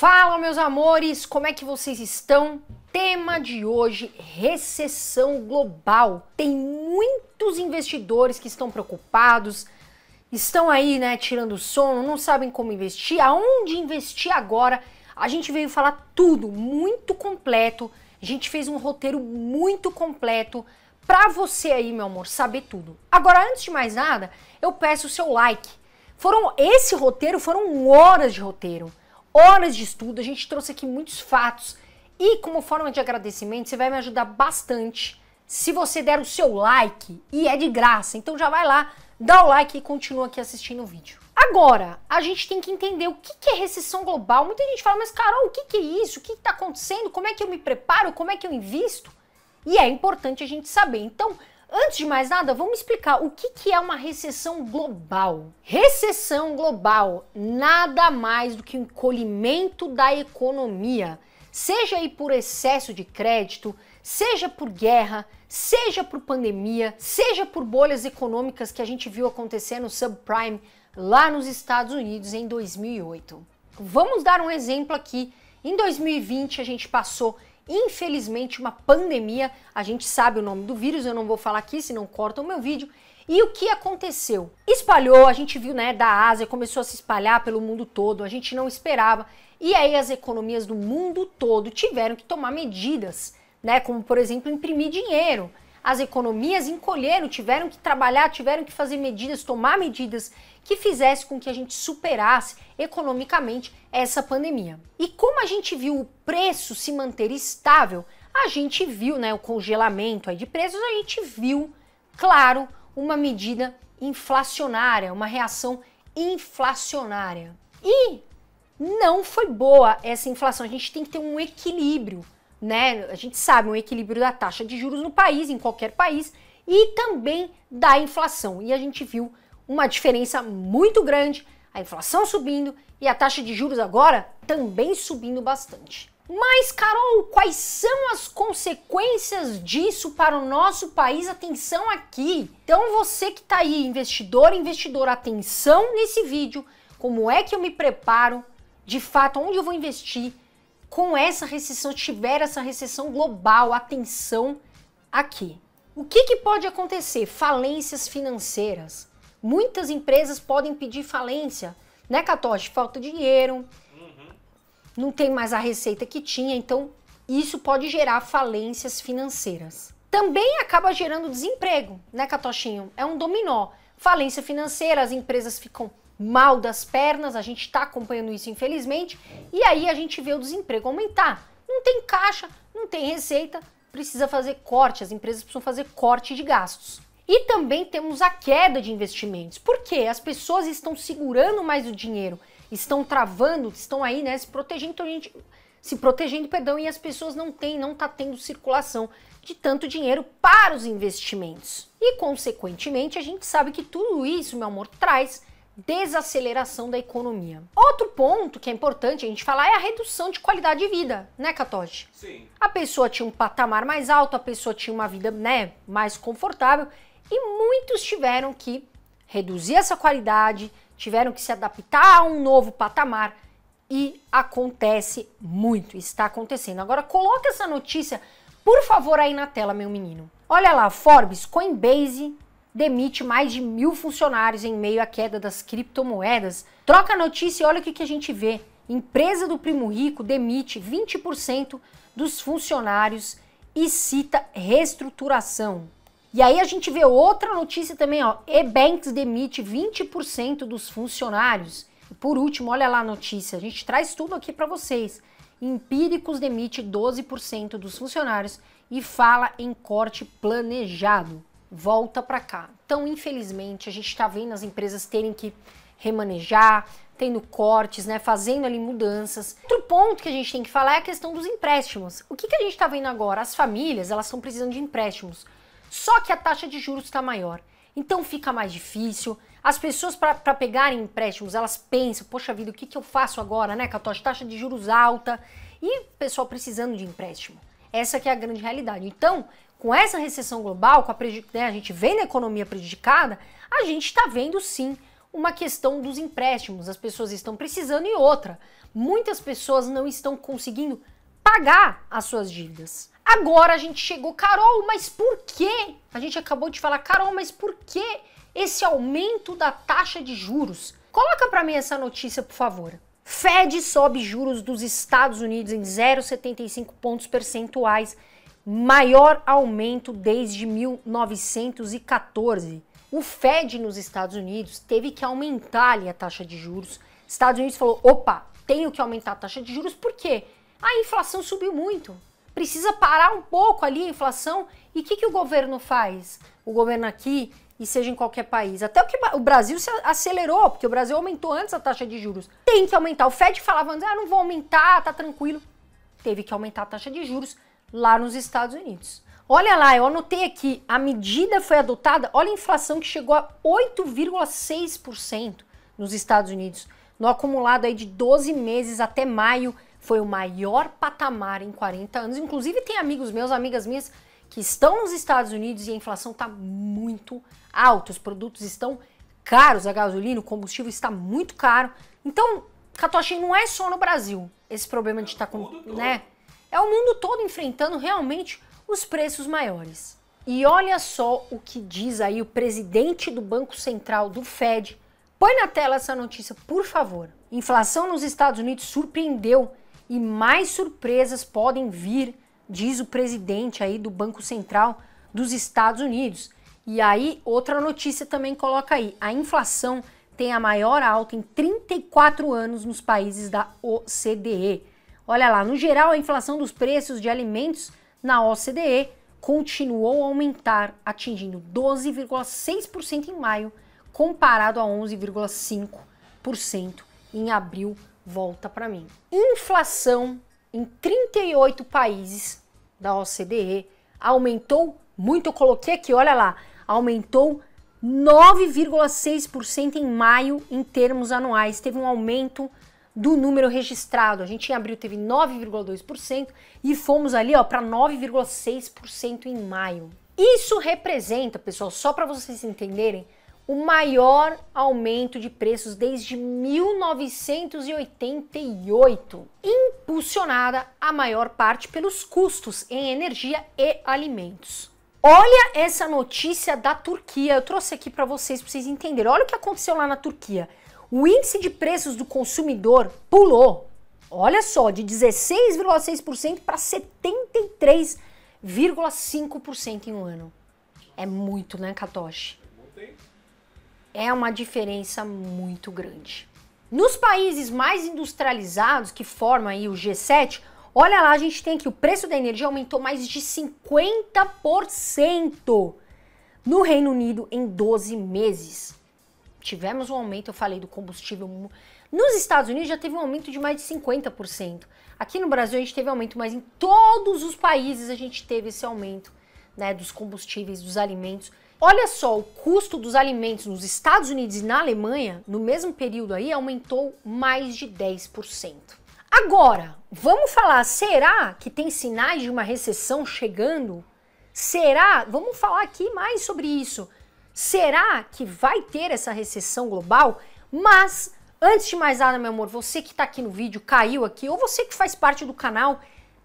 Fala, meus amores, como é que vocês estão? Tema de hoje: recessão global. Tem muitos investidores que estão preocupados, estão aí, né, tirando sono, não sabem como investir, aonde investir agora. A gente veio falar tudo, muito completo. A gente fez um roteiro muito completo para você aí, meu amor, saber tudo. Agora, antes de mais nada, eu peço o seu like. Foram esse roteiro, foram horas de roteiro horas de estudo, a gente trouxe aqui muitos fatos e como forma de agradecimento, você vai me ajudar bastante se você der o seu like e é de graça. Então já vai lá, dá o like e continua aqui assistindo o vídeo. Agora, a gente tem que entender o que, é recessão global. Muita gente fala, mas Carol, o que é isso? O que está acontecendo? Como é que eu me preparo? Como é que eu invisto? E é importante a gente saber. Então, Antes de mais nada, vamos explicar o que, que é uma recessão global. Recessão global nada mais do que um encolhimento da economia, seja aí por excesso de crédito, seja por guerra, seja por pandemia, seja por bolhas econômicas que a gente viu acontecer no subprime lá nos Estados Unidos em 2008. Vamos dar um exemplo aqui. Em 2020 a gente passou infelizmente, uma pandemia. A gente sabe o nome do vírus, eu não vou falar aqui, senão cortam o meu vídeo. E o que aconteceu? Espalhou, a gente viu, né, da Ásia, começou a se espalhar pelo mundo todo, a gente não esperava. E aí as economias do mundo todo tiveram que tomar medidas, né, como por exemplo imprimir dinheiro as economias encolheram, tiveram que trabalhar, tiveram que fazer medidas, tomar medidas que fizesse com que a gente superasse economicamente essa pandemia. E como a gente viu o preço se manter estável, a gente viu, né, o congelamento de preços, a gente viu, claro, uma medida inflacionária, uma reação inflacionária. E não foi boa essa inflação. A gente tem que ter um equilíbrio né? A gente sabe um equilíbrio da taxa de juros no país, em qualquer país, e também da inflação. E a gente viu uma diferença muito grande, a inflação subindo e a taxa de juros agora também subindo bastante. Mas, Carol, quais são as consequências disso para o nosso país? Atenção aqui! Então, você que está aí, investidor, investidora, atenção nesse vídeo. Como é que eu me preparo? De fato, onde eu vou investir? com essa recessão, tiver essa recessão global, atenção aqui. O que, que pode acontecer? Falências financeiras. Muitas empresas podem pedir falência, né, Catoche? Falta dinheiro, uhum. não tem mais a receita que tinha, então isso pode gerar falências financeiras. Também acaba gerando desemprego, né, Catochinho? É um dominó. Falência financeira, as empresas ficam mal das pernas, a gente está acompanhando isso infelizmente, e aí a gente vê o desemprego aumentar. Não tem caixa, não tem receita, precisa fazer corte, as empresas precisam fazer corte de gastos. E também temos a queda de investimentos, porque as pessoas estão segurando mais o dinheiro, estão travando, estão aí, né, se protegendo, então se protegendo, perdão, e as pessoas não têm, não tá tendo circulação de tanto dinheiro para os investimentos. E consequentemente, a gente sabe que tudo isso, meu amor, traz desaceleração da economia. Outro ponto que é importante a gente falar é a redução de qualidade de vida, né, Catoche? Sim. A pessoa tinha um patamar mais alto, a pessoa tinha uma vida, né, mais confortável e muitos tiveram que reduzir essa qualidade, tiveram que se adaptar a um novo patamar e acontece muito, está acontecendo. Agora coloca essa notícia, por favor, aí na tela, meu menino. Olha lá, Forbes, Coinbase demite mais de mil funcionários em meio à queda das criptomoedas. Troca a notícia e olha o que, que a gente vê. Empresa do Primo Rico demite 20% dos funcionários e cita reestruturação. E aí a gente vê outra notícia também, ó. E-Banks demite 20% dos funcionários. E por último, olha lá a notícia, a gente traz tudo aqui para vocês. Empíricos demite 12% dos funcionários e fala em corte planejado volta para cá. Então, infelizmente, a gente está vendo as empresas terem que remanejar, tendo cortes, né, fazendo ali mudanças. Outro ponto que a gente tem que falar é a questão dos empréstimos. O que, que a gente está vendo agora? As famílias, elas estão precisando de empréstimos, só que a taxa de juros está maior. Então fica mais difícil. As pessoas para pegarem empréstimos, elas pensam, poxa vida, o que, que eu faço agora, né, a Taxa de juros alta e o pessoal precisando de empréstimo. Essa que é a grande realidade. Então, com essa recessão global, com a, né, a gente vendo a economia prejudicada, a gente está vendo sim uma questão dos empréstimos. As pessoas estão precisando e outra, muitas pessoas não estão conseguindo pagar as suas dívidas. Agora a gente chegou, Carol, mas por quê? A gente acabou de falar, Carol, mas por que esse aumento da taxa de juros? Coloca para mim essa notícia, por favor. Fed sobe juros dos Estados Unidos em 0,75 pontos percentuais maior aumento desde 1914. O Fed nos Estados Unidos teve que aumentar ali, a taxa de juros. Estados Unidos falou: opa, tenho que aumentar a taxa de juros, por quê? A inflação subiu muito. Precisa parar um pouco ali a inflação. E o que, que o governo faz? O governo aqui, e seja em qualquer país. Até o que o Brasil se acelerou, porque o Brasil aumentou antes a taxa de juros. Tem que aumentar. O Fed falava ah, não vou aumentar, tá tranquilo. Teve que aumentar a taxa de juros lá nos Estados Unidos. Olha lá, eu anotei aqui, a medida foi adotada, olha a inflação que chegou a 8,6% nos Estados Unidos. No acumulado aí de 12 meses até maio, foi o maior patamar em 40 anos. Inclusive tem amigos meus, amigas minhas, que estão nos Estados Unidos e a inflação está muito alta, os produtos estão caros, a gasolina, o combustível está muito caro. Então, Katoshin, não é só no Brasil esse problema de estar tá com, né? Todo. É o mundo todo enfrentando realmente os preços maiores. E olha só o que diz aí o presidente do Banco Central do Fed. Põe na tela essa notícia, por favor. Inflação nos Estados Unidos surpreendeu e mais surpresas podem vir, diz o presidente aí do Banco Central dos Estados Unidos. E aí, outra notícia também coloca aí: a inflação tem a maior alta em 34 anos nos países da OCDE. Olha lá, no geral, a inflação dos preços de alimentos na OCDE continuou a aumentar, atingindo 12,6% em maio, comparado a 11,5% em abril. Volta para mim. Inflação em 38 países da OCDE aumentou muito. Eu coloquei aqui, olha lá, aumentou 9,6% em maio em termos anuais. Teve um aumento do número registrado. A gente em abril teve 9,2% e fomos ali para 9,6% em maio. Isso representa, pessoal, só para vocês entenderem, o maior aumento de preços desde 1988, impulsionada a maior parte pelos custos em energia e alimentos. Olha essa notícia da Turquia, eu trouxe aqui para vocês, para vocês entenderem. Olha o que aconteceu lá na Turquia. O índice de preços do consumidor pulou, olha só, de 16,6% para 73,5% em um ano. É muito, né, Katoshi? É uma diferença muito grande. Nos países mais industrializados, que formam aí o G7, olha lá, a gente tem que o preço da energia aumentou mais de 50% no Reino Unido em 12 meses tivemos um aumento, eu falei do combustível. Nos Estados Unidos já teve um aumento de mais de 50%. Aqui no Brasil a gente teve aumento, mas em todos os países a gente teve esse aumento né, dos combustíveis, dos alimentos. Olha só, o custo dos alimentos nos Estados Unidos e na Alemanha, no mesmo período aí, aumentou mais de 10%. Agora, vamos falar, será que tem sinais de uma recessão chegando? Será? Vamos falar aqui mais sobre isso. Será que vai ter essa recessão global? Mas, antes de mais nada, meu amor, você que está aqui no vídeo, caiu aqui, ou você que faz parte do canal,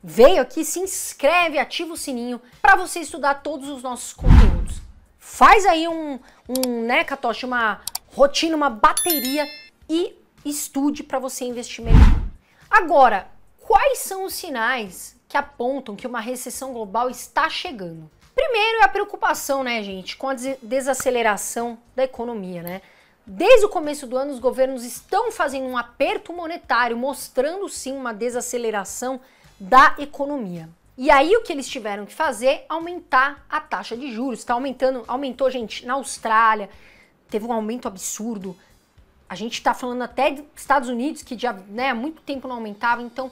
veio aqui, se inscreve, ativa o sininho para você estudar todos os nossos conteúdos. Faz aí um, um né, Katoshi, uma rotina, uma bateria e estude para você investir melhor. Agora, quais são os sinais que apontam que uma recessão global está chegando? Primeiro é a preocupação, né, gente, com a desaceleração da economia, né? Desde o começo do ano, os governos estão fazendo um aperto monetário, mostrando sim uma desaceleração da economia. E aí o que eles tiveram que fazer? Aumentar a taxa de juros. Está aumentando, aumentou, gente, na Austrália, teve um aumento absurdo. A gente está falando até dos Estados Unidos, que já né, há muito tempo não aumentava, então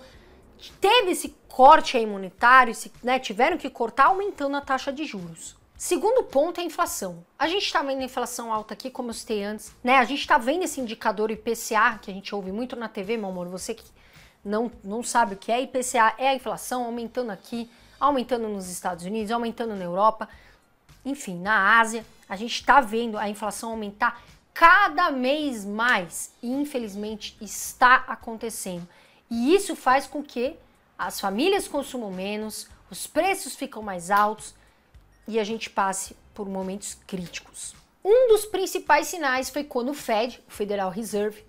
teve esse corte imunitário, se, né, tiveram que cortar aumentando a taxa de juros. Segundo ponto é a inflação. A gente está vendo a inflação alta aqui, como eu citei antes, né? A gente está vendo esse indicador IPCA, que a gente ouve muito na TV, meu amor, você que não, não sabe o que é IPCA, é a inflação aumentando aqui, aumentando nos Estados Unidos, aumentando na Europa, enfim, na Ásia. A gente está vendo a inflação aumentar cada mês mais, e infelizmente está acontecendo. E isso faz com que as famílias consumam menos, os preços ficam mais altos e a gente passe por momentos críticos. Um dos principais sinais foi quando o Fed, o Federal Reserve,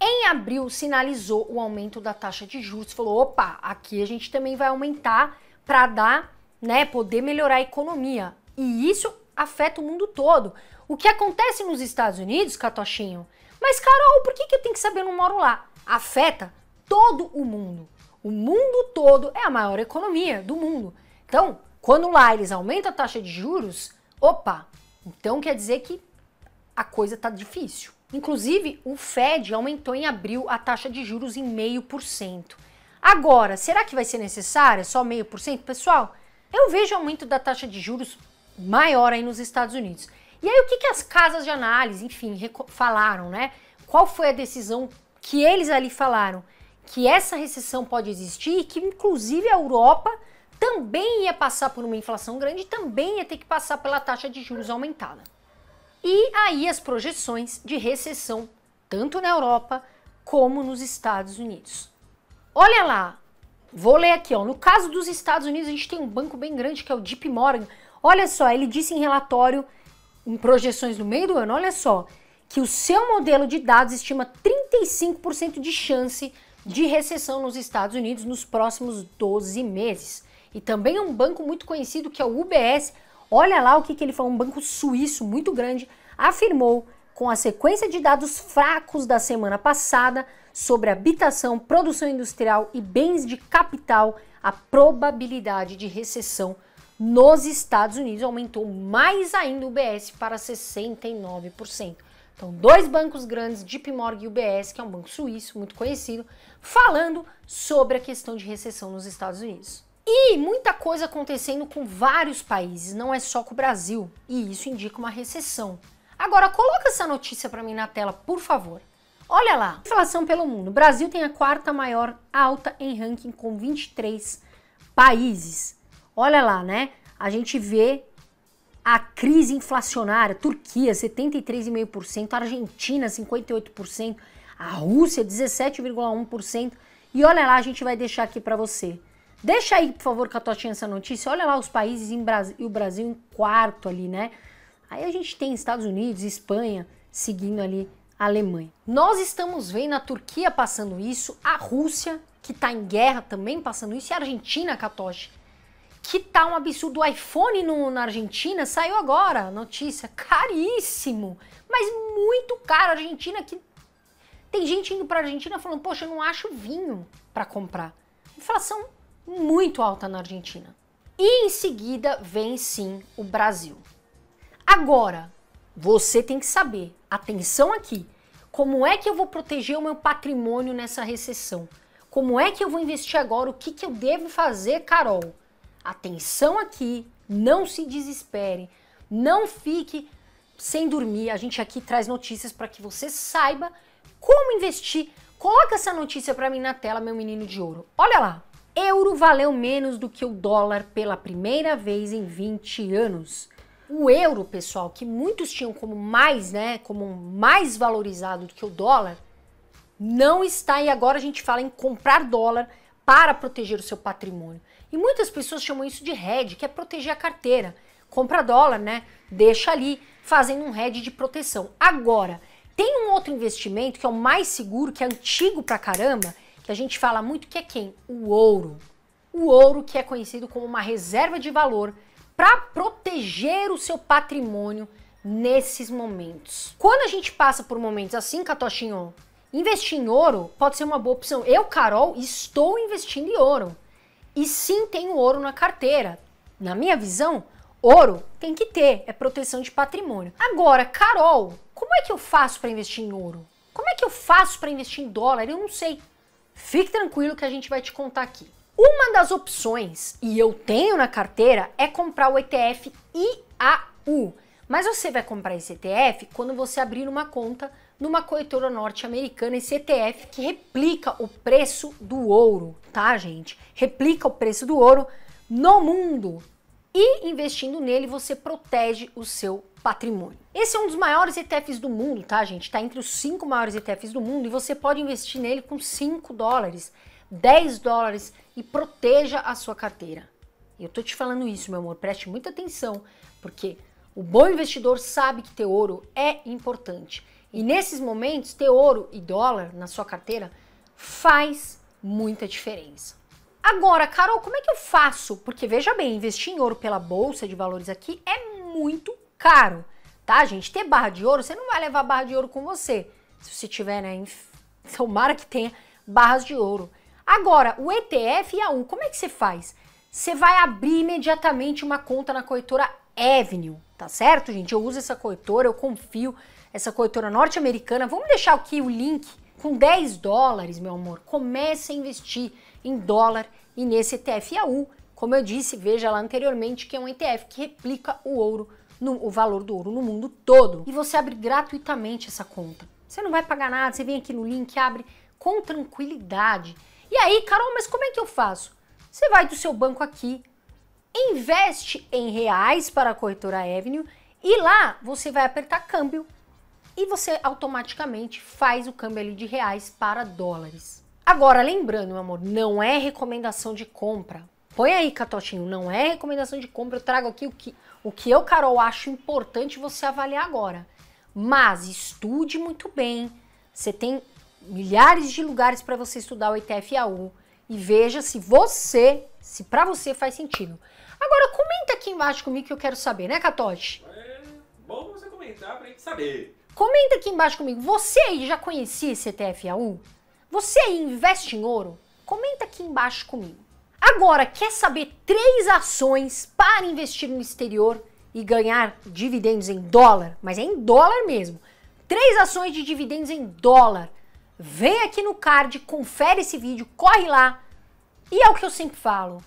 em abril sinalizou o aumento da taxa de juros, falou: "Opa, aqui a gente também vai aumentar para dar, né, poder melhorar a economia". E isso afeta o mundo todo. O que acontece nos Estados Unidos, Catochinho? Mas Carol, por que, que eu tenho que saber eu não moro lá? Afeta todo o mundo. O mundo todo é a maior economia do mundo. Então, quando lá eles aumentam a taxa de juros, opa, então quer dizer que a coisa está difícil. Inclusive, o Fed aumentou em abril a taxa de juros em meio por cento. Agora, será que vai ser necessária só meio por cento, pessoal? Eu vejo aumento da taxa de juros maior aí nos Estados Unidos. E aí o que, que as casas de análise, enfim, falaram, né? Qual foi a decisão que eles ali falaram? que essa recessão pode existir e que, inclusive, a Europa também ia passar por uma inflação grande, também ia ter que passar pela taxa de juros aumentada. E aí as projeções de recessão, tanto na Europa como nos Estados Unidos. Olha lá, vou ler aqui, ó. No caso dos Estados Unidos, a gente tem um banco bem grande que é o JP Morgan. Olha só, ele disse em relatório, em projeções no meio do ano, olha só, que o seu modelo de dados estima 35% de chance de recessão nos Estados Unidos nos próximos 12 meses. E também é um banco muito conhecido que é o UBS. Olha lá o que, que ele falou, um banco suíço muito grande, afirmou com a sequência de dados fracos da semana passada sobre habitação, produção industrial e bens de capital, a probabilidade de recessão nos Estados Unidos aumentou mais ainda o UBS para 69%. Então, dois bancos grandes, JP Morgan e UBS, que é um banco suíço muito conhecido, falando sobre a questão de recessão nos Estados Unidos. E muita coisa acontecendo com vários países, não é só com o Brasil, e isso indica uma recessão. Agora, coloca essa notícia para mim na tela, por favor. Olha lá, inflação pelo mundo. O Brasil tem a quarta maior alta em ranking com 23 países. Olha lá, né? A gente vê a crise inflacionária, Turquia 73,5%, Argentina 58%, a Rússia 17,1%. E olha lá, a gente vai deixar aqui para você. Deixa aí, por favor, que a essa notícia. Olha lá os países e o Brasil em quarto ali, né? Aí a gente tem Estados Unidos, Espanha, seguindo ali a Alemanha. Nós estamos vendo a Turquia passando isso, a Rússia, que está em guerra também passando isso, e a Argentina, Catoche, que tá um absurdo. O iPhone no, na Argentina saiu agora, notícia, caríssimo, mas muito caro. A Argentina que tem gente indo para Argentina falando, poxa, eu não acho vinho para comprar. Inflação muito alta na Argentina. E em seguida vem sim o Brasil. Agora, você tem que saber, atenção aqui, como é que eu vou proteger o meu patrimônio nessa recessão? Como é que eu vou investir agora? O que, que eu devo fazer, Carol? atenção aqui, não se desespere, não fique sem dormir. A gente aqui traz notícias para que você saiba como investir. Coloca essa notícia para mim na tela, meu menino de ouro. Olha lá. Euro valeu menos do que o dólar pela primeira vez em 20 anos. O euro, pessoal, que muitos tinham como mais, né, como mais valorizado do que o dólar, não está e agora a gente fala em comprar dólar para proteger o seu patrimônio. E muitas pessoas chamam isso de hedge, que é proteger a carteira. Compra dólar, né? Deixa ali, fazendo um hedge de proteção. Agora, tem um outro investimento que é o mais seguro, que é antigo pra caramba, que a gente fala muito que é quem? O ouro. O ouro que é conhecido como uma reserva de valor para proteger o seu patrimônio nesses momentos. Quando a gente passa por momentos assim, Catochinho, investir em ouro pode ser uma boa opção. Eu, Carol, estou investindo em ouro. E sim, tem o ouro na carteira. Na minha visão, ouro tem que ter, é proteção de patrimônio. Agora, Carol, como é que eu faço para investir em ouro? Como é que eu faço para investir em dólar? Eu não sei. Fique tranquilo que a gente vai te contar aqui. Uma das opções, e eu tenho na carteira, é comprar o ETF IAU, mas você vai comprar esse ETF quando você abrir uma conta numa corretora norte-americana, esse ETF que replica o preço do ouro, tá, gente? Replica o preço do ouro no mundo. E investindo nele, você protege o seu patrimônio. Esse é um dos maiores ETFs do mundo, tá, gente? Tá entre os cinco maiores ETFs do mundo e você pode investir nele com 5 dólares, 10 dólares e proteja a sua carteira. Eu tô te falando isso, meu amor, preste muita atenção, porque o bom investidor sabe que ter ouro é importante. E nesses momentos, ter ouro e dólar na sua carteira faz muita diferença. Agora, Carol, como é que eu faço? Porque veja bem, investir em ouro pela bolsa de valores aqui é muito caro, tá, gente? Ter barra de ouro, você não vai levar barra de ouro com você. Se você tiver, né? Tomara que tenha barras de ouro. Agora, o ETF e a 1, como é que você faz? Você vai abrir imediatamente uma conta na corretora Avenue, tá certo, gente? Eu uso essa corretora, eu confio, essa corretora norte-americana. Vamos deixar aqui o link com 10 dólares, meu amor. Comece a investir em dólar e nesse ETF AU, como eu disse, veja lá anteriormente, que é um ETF que replica o ouro, no, o valor do ouro no mundo todo. E você abre gratuitamente essa conta. Você não vai pagar nada, você vem aqui no link, abre com tranquilidade. E aí, Carol, mas como é que eu faço? Você vai do seu banco aqui, investe em reais para a corretora Avenue e lá você vai apertar câmbio e você automaticamente faz o câmbio ali de reais para dólares. Agora, lembrando, meu amor, não é recomendação de compra. Põe aí, Catotinho, não é recomendação de compra. Eu trago aqui o que, o que eu, Carol, acho importante você avaliar agora. Mas estude muito bem. Você tem milhares de lugares para você estudar o ETF-AU e veja se você, se para você faz sentido. Agora comenta aqui embaixo comigo que eu quero saber, né, Catote? É bom você comentar pra gente saber. Comenta aqui embaixo comigo, você aí já conhecia esse ETFAU? Você aí investe em ouro? Comenta aqui embaixo comigo. Agora, quer saber três ações para investir no exterior e ganhar dividendos em dólar? Mas é em dólar mesmo. Três ações de dividendos em dólar. Vem aqui no card, confere esse vídeo, corre lá. E é o que eu sempre falo,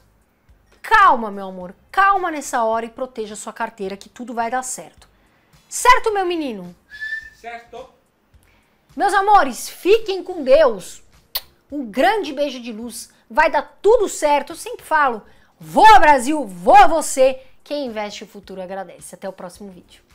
Calma, meu amor, calma nessa hora e proteja sua carteira que tudo vai dar certo. Certo, meu menino? Certo. Meus amores, fiquem com Deus. Um grande beijo de luz. Vai dar tudo certo. Eu sempre falo: voa Brasil, voa você. Quem investe o futuro agradece. Até o próximo vídeo.